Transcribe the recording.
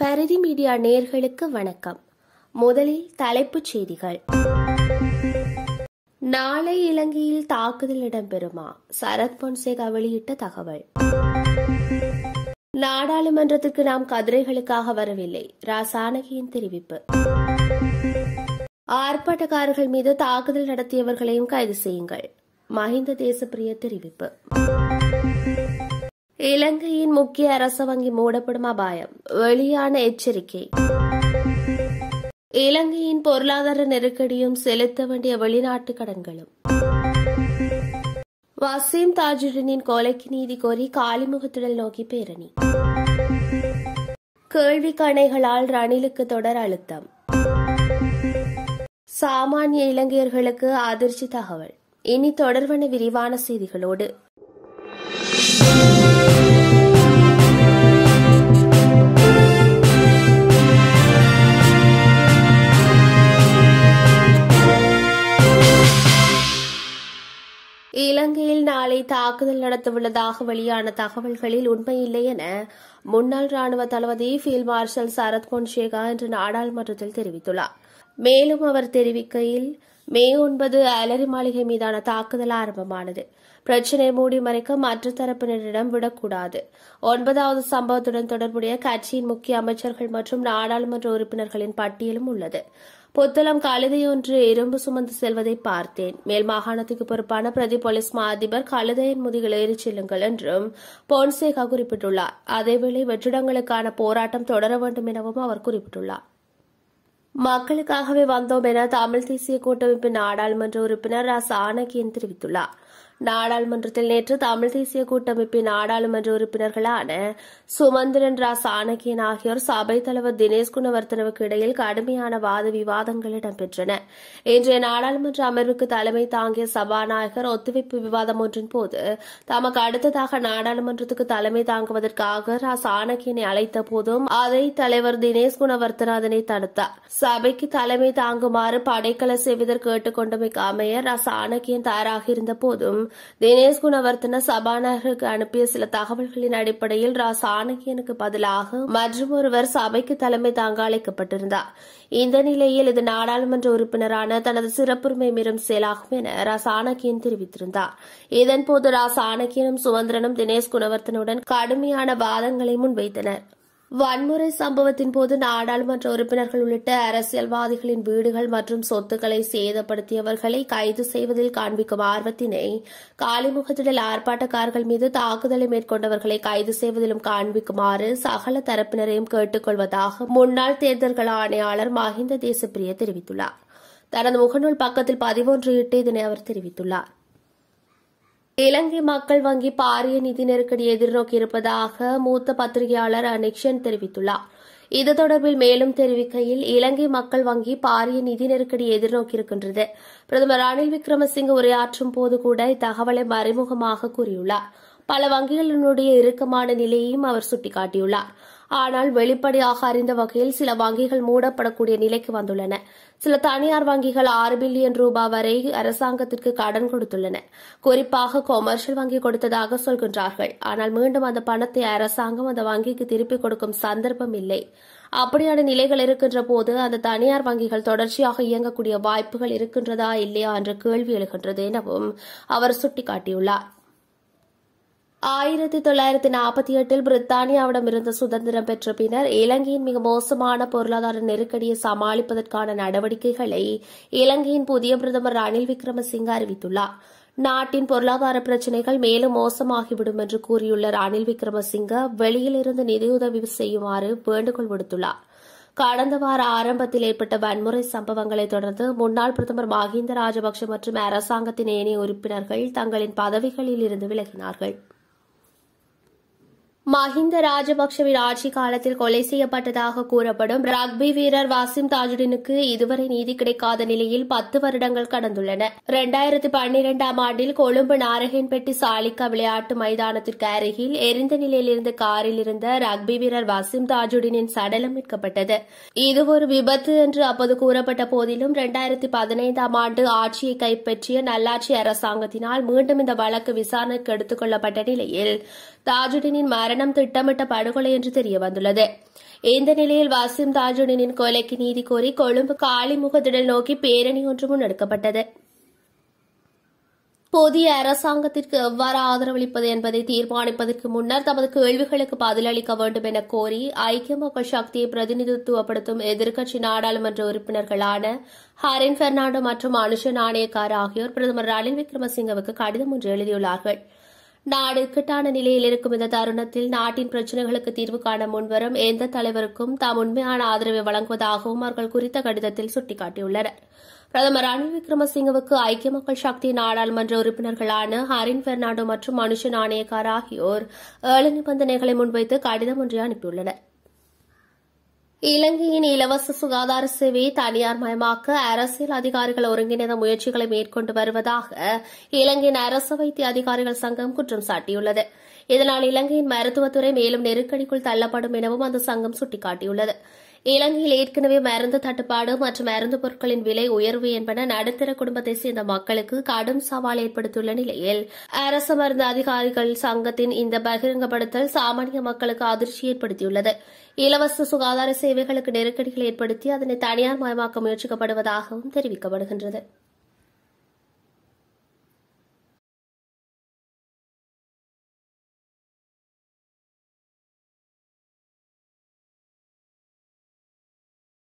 பரிதி media நேர்களுக்கு வணக்கம் முதலில் தலைப்புச் செய்திகள் நாளை இலங்கையில் தாக்குதல் இடம்பெறுமா சரத் பொன்சேகா வெளியிட்ட தகவல் நாடாளுமன்றத்திற்கு நாம் கதிரைகளுக்காக வரவில்லை ராசானகியின் தெரிவிப்பு ஆர்ப்பாட்டக்காரர்கள் மீது தாக்குதல் நடத்தியவர்களையும் கைது செய்யுங்கள் மஹிந்த தேசப்பிரிய தெரிவிப்பு இலங்கையின் முக்கிய அரச வங்கி மூடப்படும் அபாயம் வெளியான எச்சரிக்கை இலங்கையின் பொருளாதார நெருக்கடியும் செலுத்த வேண்டிய வெளிநாட்டு கடன்களும் வசீம் தாஜுடனின் கொலைக்கு நீதி கோரி காலிமுகத்துடல் நோக்கி பேரணி கேள்வி கணைகளால் ரணிலுக்கு தொடர் அழுத்தம் சாமானிய இலங்கையர்களுக்கு அதிர்ச்சி தகவல் இனி தொடர்வன விரிவான செய்திகளோடு நடத்தவுள்ளதாக வெளியான தகவல்களில் உண்மையில்லை என முன்னாள் ராணுவ தளபதி ஃபீல்ட் மார்ஷல் சரத் பொன்சேகா இன்று நாடாளுமன்றத்தில் தெரிவித்துள்ளார் மேலும் அவர் தெரிவிக்கையில் மே ஒன்பது அலரி மாளிகை மீதான தாக்குதல் ஆரம்பமானது பிரச்சினை மூடி மறைக்க மற்ற தரப்பினரிடம் விடக்கூடாது ஒன்பதாவது சம்பவத்துடன் தொடர்புடைய கட்சியின் முக்கிய அமைச்சர்கள் மற்றும் நாடாளுமன்ற உறுப்பினர்களின் பட்டியலும் உள்ளது புத்தளம் கழுதையொன்று இரும்பு சுமந்து செல்வதை பார்த்தேன் மேல் மாகாணத்துக்கு பொறுப்பான பிரதி போலீஸ் மா அதிபர் கழுதையின் முதுகில் ஏறிச் செல்லுங்கள் என்றும் போன்சேகா குறிப்பிட்டுள்ளார் அதேவேளை வெற்றிடங்களுக்கான போராட்டம் தொடர வேண்டும் எனவும் அவர் குறிப்பிட்டுள்ளார் மக்களுக்காகவே வந்தோம் என தமிழ் தேசிய கூட்டமைப்பின் நாடாளுமன்ற உறுப்பினர் ராசா ஆனகியன் தெரிவித்துள்ளார் நாடாளுமன்றத்தில் நேற்று தமிழ் தேசிய கூட்டமைப்பின் நாடாளுமன்ற உறுப்பினர்களான சுமந்திரன் ரா சாணக்கியன் ஆகியோர் சபை தலைவர் தினேஷ் குணவர்த்தனவுக்கு இடையில் கடுமையான வாத விவாதங்கள் இடம்பெற்றன இன்றைய நாடாளுமன்ற அமர்வுக்கு தலைமை தாங்கிய சபாநாயகர் ஒத்துழைப்பு விவாதம் ஒன்றின் போது தமக்கு அடுத்ததாக நாடாளுமன்றத்துக்கு தலைமை தாங்குவதற்காக ரா சாணக்கியனை அழைத்த போதும் அதை தலைவர் தினேஷ் குணவர்த்தன் அதனை தடுத்தார் சபைக்கு தலைமை தாங்குமாறு படைக்கல செய்வதற்கு கேட்டுக்கொண்டமைக்கு அமைய ரா சாணக்கியன் தயாராக இருந்த போதும் தினேஷ் குணவர்த்தன சபாநாயகருக்கு அனுப்பிய சில தகவல்களின் அடிப்படையில் ரா சாணகியனுக்கு பதிலாக மற்றும் ஒருவர் சபைக்கு தலைமை தாங்க அழைக்கப்பட்டிருந்தார் இந்த நிலையில் இது நாடாளுமன்ற உறுப்பினரான தனது சிறப்புரிமை மீறும் செயலாகும் என ரா சாணக்கியன் தெரிவித்திருந்தார் இதன்போது ரா சாணக்கியனும் சுமந்திரனும் தினேஷ் குணவர்த்தனுடன் கடுமையான வாதங்களை முன்வைத்தனா் வன்முறை சம்பவத்தின் போது நாடாளுமன்ற உறுப்பினர்கள் உள்ளிட்ட அரசியல்வாதிகளின் வீடுகள் மற்றும் சொத்துக்களை சேதப்படுத்தியவர்களை கைது செய்வதில் காண்பிக்கும் ஆர்வத்தினை காலிமுகத்திடல் ஆர்ப்பாட்டக்காரர்கள் மீது தாக்குதலை மேற்கொண்டவர்களை கைது செய்வதிலும் காண்பிக்குமாறு சகல தரப்பினரையும் கொள்வதாக முன்னாள் தேர்தல்கள் ஆணையாளர் மஹிந்த தேசப்பிரிய தெரிவித்துள்ளார் தனது முகநூல் பக்கத்தில் பதிவொன்று இட்டு இதனை அவர் தெரிவித்துள்ளார் இலங்கை மக்கள் வங்கி பாரிய நிதி நெருக்கடி எதிர்நோக்கி இருப்பதாக மூத்த பத்திரிகையாளர் அனிக்ஷன் தெரிவித்துள்ளார் இது தொடர்பில் மேலும் தெரிவிக்கையில் இலங்கை மக்கள் வங்கி பாரிய நிதி நெருக்கடி எதிர்நோக்கியிருக்கின்றது பிரதமர் ரணில் விக்ரமசிங்க உரையாற்றும் போது கூட இத்தகவலை மறைமுகமாக கூறியுள்ளார் பல வங்கிகளினுடைய இறுக்கமான நிலையையும் அவர் சுட்டிக்காட்டியுள்ளார் ஆனால் வெளிப்படையாக அறிந்த வகையில் சில வங்கிகள் மூடப்படக்கூடிய நிலைக்கு வந்துள்ளன சில தனியார் வங்கிகள் ஆறு பில்லியன் ரூபாய் வரை அரசாங்கத்திற்கு கடன் கொடுத்துள்ளன குறிப்பாக கொமர்ஷியல் வங்கி கொடுத்ததாக சொல்கின்றார்கள் ஆனால் மீண்டும் அந்த பணத்தை அரசாங்கம் அந்த வங்கிக்கு திருப்பிக் கொடுக்கும் சந்தர்ப்பம் இல்லை அப்படியான நிலைகள் இருக்கின்ற போது அந்த தனியார் வங்கிகள் தொடர்ச்சியாக இயங்கக்கூடிய வாய்ப்புகள் இருக்கின்றதா இல்லையா என்ற கேள்வி எழுகின்றது எனவும் அவர் சுட்டிக்காட்டியுள்ளார் ஆயிரத்தி தொள்ளாயிரத்தி நாற்பத்தி எட்டில் பிரித்தானியாவிடமிருந்து சுதந்திரம் பெற்ற பின்னர் இலங்கையின் மிக மோசமான பொருளாதார நெருக்கடியை சமாளிப்பதற்கான நடவடிக்கைகளை இலங்கையின் புதிய பிரதமர் ரணில் விக்ரமசிங்கே அறிவித்துள்ளார் நாட்டின் பொருளாதார பிரச்சினைகள் மேலும் மோசமாகிவிடும் என்று கூறியுள்ள ரணில் விக்ரமசிங்கே வெளியிலிருந்து நிதியுதவி செய்யுமாறு வேண்டுகோள் விடுத்துள்ளார் கடந்த வார ஆரம்பத்தில் ஏற்பட்ட வன்முறை சம்பவங்களை தொடர்ந்து முன்னாள் பிரதமர் மஹிந்த ராஜபக்ஷ மற்றும் அரசாங்கத்தின் ஏனைய உறுப்பினர்கள் தங்களின் பதவிகளில் இருந்து விலகினார்கள் மஹிந்த ராஜபக்சவின் ஆட்சி காலத்தில் கொலை செய்யப்பட்டதாக கூறப்படும் ரக்பி வீரர் வாசிம் தாஜுடினுக்கு இதுவரை நீதி கிடைக்காத நிலையில் பத்து வருடங்கள் கடந்துள்ளன இரண்டாயிரத்தி பன்னிரெண்டாம் ஆண்டில் கொழும்பு நாரகன்பெட்டி சாலிக்கா விளையாட்டு மைதானத்திற்கு அருகில் எரிந்த நிலையில் இருந்த காரில் இருந்த ரக்பி வீரர் வாசிம் தாஜுடினின் சடலம் மீட்கப்பட்டது இது ஒரு விபத்து என்று அப்போது கூறப்பட்ட போதிலும் இரண்டாயிரத்தி பதினைந்தாம் ஆண்டு ஆட்சியை கைப்பற்றிய நல்லாட்சி அரசாங்கத்தினால் மீண்டும் இந்த வழக்கு விசாரணைக்கு எடுத்துக் கொள்ளப்பட்ட நிலையில் தாஜுடினின் மரணம் திட்டமிட்ட படுகொலை என்று தெரிய வந்துள்ளது இந்த நிலையில் வாசிம் தாஜுடனின் கொலைக்கு நீதி கோரி கொழும்பு காளிமுக நோக்கி பேரணி ஒன்று முன்னெடுக்கப்பட்டது புதிய அரசாங்கத்திற்கு எவ்வாறு ஆதரவளிப்பது என்பதை தீர்மானிப்பதற்கு முன்னர் தமது கேள்விகளுக்கு பதிலளிக்க வேண்டும் என கோரி ஐக்கிய மக்கள் சக்தியை பிரதிநிதித்துவப்படுத்தும் எதிர்க்கட்சி நாடாளுமன்ற உறுப்பினர்களான ஹரின் பெர்னாண்டோ மற்றும் அனுஷ நாணயக்கார் ஆகியோர் பிரதமர் ரணில் விக்ரமசிங்கவுக்கு கடிதம் ஒன்று எழுதியுள்ளார்கள் நாடு இக்கட்டான நிலையில் இருக்கும் இந்த தருணத்தில் நாட்டின் பிரச்சினைகளுக்கு தீர்வு காண முன்வரும் எந்த தலைவருக்கும் தாம் உண்மையான ஆதரவை வழங்குவதாகவும் அவர்கள் குறித்த கடிதத்தில் சுட்டிக்காட்டியுள்ளனர் பிரதமர் ரணில் விக்ரமசிங்கவுக்கு ஐக்கிய மக்கள் சக்தி நாடாளுமன்ற உறுப்பினர்களான ஹரின் பெர்னாண்டோ மற்றும் மனுஷ நாணயக்கார் ஆகியோர் ஏழு நிபந்தனைகளை முன்வைத்து கடிதம் ஒன்றை அனுப்பியுள்ளனா் இலங்கையின் இலவச சுகாதார சேவையை தனியார் மயமாக்க அரசியல் அதிகாரிகள் ஒருங்கிணைந்த முயற்சிகளை மேற்கொண்டு வருவதாக இலங்கையின் அரசு வைத்திய அதிகாரிகள் சங்கம் குற்றம் சாட்டியுள்ளது இதனால் இலங்கையின் மருத்துவத்துறை மேலும் நெருக்கடிக்குள் தள்ளப்படும் எனவும் அந்த சங்கம் சுட்டிக்காட்டியுள்ளது இலங்கையில் ஏற்கனவே மருந்து தட்டுப்பாடு மற்றும் மருந்து பொருட்களின் விலை உயர்வு என்பன நடுத்தர குடும்பத்தை சேர்ந்த மக்களுக்கு கடும் சவால் ஏற்படுத்தியுள்ள நிலையில் அரசு மருந்து அதிகாரிகள் சங்கத்தின் இந்த பகிரங்கப்படுத்தல் சாமானிய மக்களுக்கு அதிர்ச்சி ஏற்படுத்தியுள்ளது இலவச சுகாதார சேவைகளுக்கு நெருக்கடிகள் ஏற்படுத்தி அதனை தனியார் மயமாக்க முயற்சிக்கப்படுவதாகவும் தெரிவிக்கப்படுகின்றது